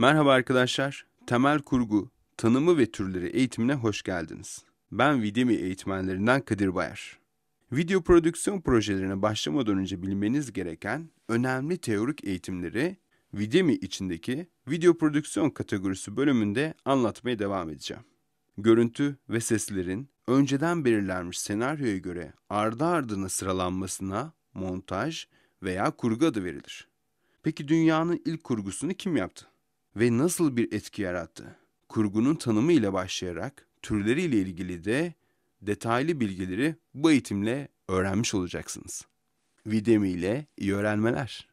Merhaba arkadaşlar, temel kurgu, tanımı ve türleri eğitimine hoş geldiniz. Ben Videomi eğitmenlerinden Kadir Bayar. Video prodüksiyon projelerine başlamadan önce bilmeniz gereken önemli teorik eğitimleri Videomi içindeki video prodüksiyon kategorisi bölümünde anlatmaya devam edeceğim. Görüntü ve seslerin önceden belirlenmiş senaryoya göre ardı ardına sıralanmasına montaj veya kurgu adı verilir. Peki dünyanın ilk kurgusunu kim yaptı? ve nasıl bir etki yarattı? Kurgunun tanımı ile başlayarak türleriyle ilgili de detaylı bilgileri bu eğitimle öğrenmiş olacaksınız. Videmi ile iyi öğrenmeler.